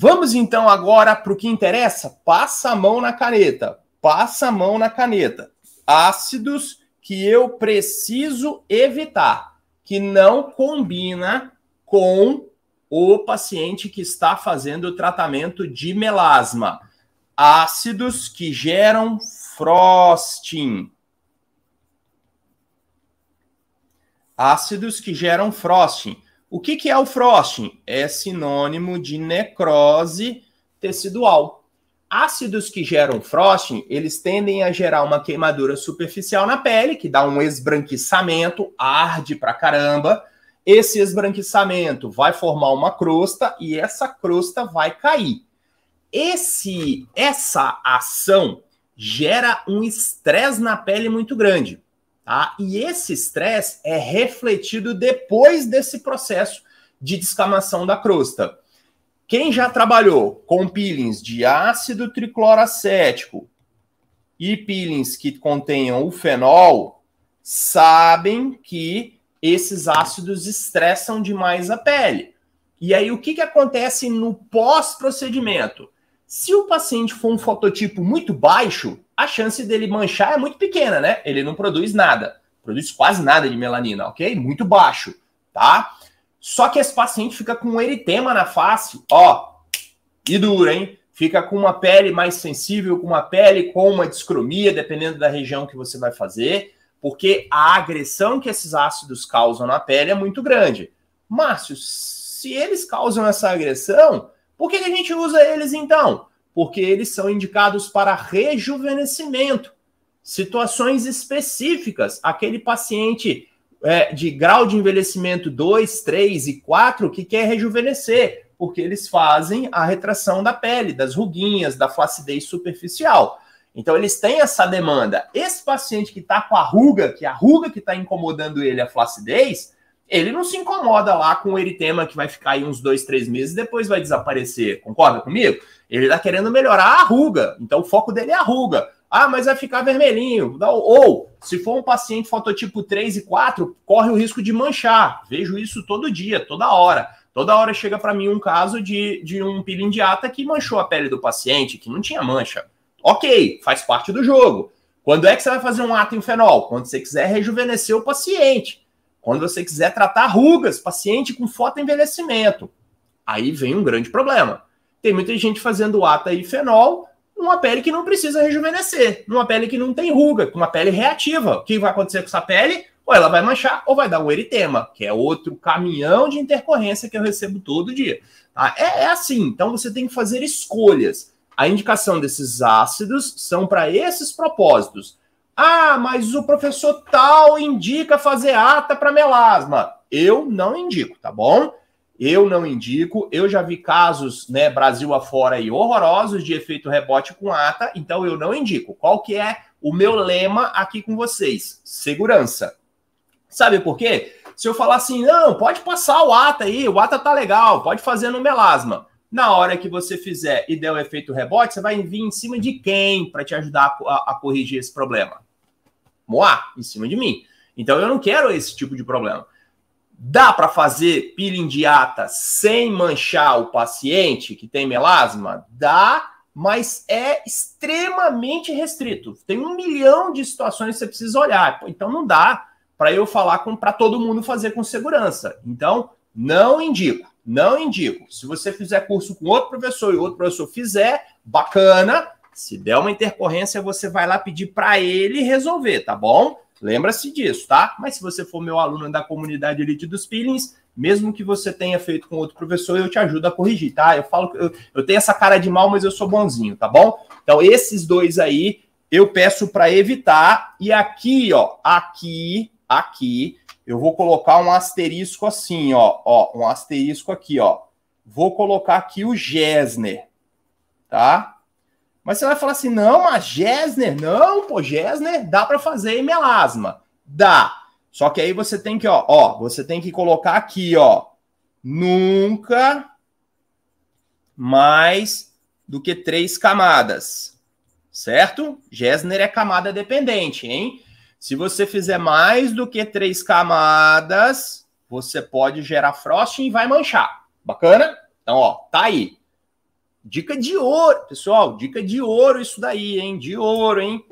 Vamos então agora para o que interessa. Passa a mão na caneta. Passa a mão na caneta. Ácidos que eu preciso evitar, que não combina com o paciente que está fazendo o tratamento de melasma. Ácidos que geram frosting. Ácidos que geram frosting. O que, que é o frosting? É sinônimo de necrose tecidual. Ácidos que geram frosting, eles tendem a gerar uma queimadura superficial na pele, que dá um esbranquiçamento, arde pra caramba. Esse esbranquiçamento vai formar uma crosta e essa crosta vai cair. Esse, essa ação gera um estresse na pele muito grande. Tá? E esse estresse é refletido depois desse processo de descamação da crosta. Quem já trabalhou com peelings de ácido tricloracético e peelings que contenham o fenol, sabem que esses ácidos estressam demais a pele. E aí, o que, que acontece no pós-procedimento? Se o paciente for um fototipo muito baixo, a chance dele manchar é muito pequena, né? Ele não produz nada, produz quase nada de melanina, ok? Muito baixo, tá? Só que esse paciente fica com um eritema na face, ó, e dura, hein? Fica com uma pele mais sensível, com uma pele com uma discromia, dependendo da região que você vai fazer, porque a agressão que esses ácidos causam na pele é muito grande. Márcio, se eles causam essa agressão, por que, a gente usa eles então? Porque eles são indicados para rejuvenescimento, situações específicas. Aquele paciente é, de grau de envelhecimento 2, 3 e 4 que quer rejuvenescer, porque eles fazem a retração da pele, das ruguinhas, da flacidez superficial. Então eles têm essa demanda. Esse paciente que está com a ruga, que a ruga que está incomodando ele a flacidez, ele não se incomoda lá com o eritema que vai ficar aí uns dois, três meses e depois vai desaparecer. Concorda comigo? Ele está querendo melhorar a ruga. Então o foco dele é a ruga. Ah, mas vai ficar vermelhinho. Ou, se for um paciente fototipo 3 e 4, corre o risco de manchar. Vejo isso todo dia, toda hora. Toda hora chega para mim um caso de, de um pilindiata que manchou a pele do paciente, que não tinha mancha. Ok, faz parte do jogo. Quando é que você vai fazer um ato em fenol? Quando você quiser rejuvenescer o paciente. Quando você quiser tratar rugas, paciente com fotoenvelhecimento, aí vem um grande problema. Tem muita gente fazendo ata e fenol numa pele que não precisa rejuvenescer, numa pele que não tem ruga, com uma pele reativa. O que vai acontecer com essa pele? Ou ela vai manchar ou vai dar um eritema, que é outro caminhão de intercorrência que eu recebo todo dia. Tá? É, é assim, então você tem que fazer escolhas. A indicação desses ácidos são para esses propósitos. Ah, mas o professor tal indica fazer ata para melasma. Eu não indico, tá bom? Eu não indico. Eu já vi casos, né, Brasil afora aí, horrorosos de efeito rebote com ata, então eu não indico. Qual que é o meu lema aqui com vocês? Segurança. Sabe por quê? Se eu falar assim, não, pode passar o ata aí, o ata tá legal, pode fazer no melasma. Na hora que você fizer e der o efeito rebote, você vai vir em cima de quem para te ajudar a, a, a corrigir esse problema? moar em cima de mim. Então eu não quero esse tipo de problema. Dá para fazer peeling de ata sem manchar o paciente que tem melasma? Dá, mas é extremamente restrito. Tem um milhão de situações que você precisa olhar. Então não dá para eu falar para todo mundo fazer com segurança. Então não indico, não indico. Se você fizer curso com outro professor e outro professor fizer, bacana, se der uma intercorrência, você vai lá pedir para ele resolver, tá bom? Lembra-se disso, tá? Mas se você for meu aluno da comunidade Elite dos Peelings, mesmo que você tenha feito com outro professor, eu te ajudo a corrigir, tá? Eu falo que eu, eu tenho essa cara de mal, mas eu sou bonzinho, tá bom? Então, esses dois aí eu peço para evitar. E aqui, ó, aqui, aqui, eu vou colocar um asterisco assim, ó, ó, um asterisco aqui, ó. Vou colocar aqui o tá? tá? Mas você vai falar assim: não, mas Gessner, não, pô, Gessner, dá para fazer melasma. Dá. Só que aí você tem que, ó, ó, você tem que colocar aqui, ó, nunca mais do que três camadas, certo? Gessner é camada dependente, hein? Se você fizer mais do que três camadas, você pode gerar frosting e vai manchar. Bacana? Então, ó, tá aí. Dica de ouro, pessoal, dica de ouro isso daí, hein? De ouro, hein?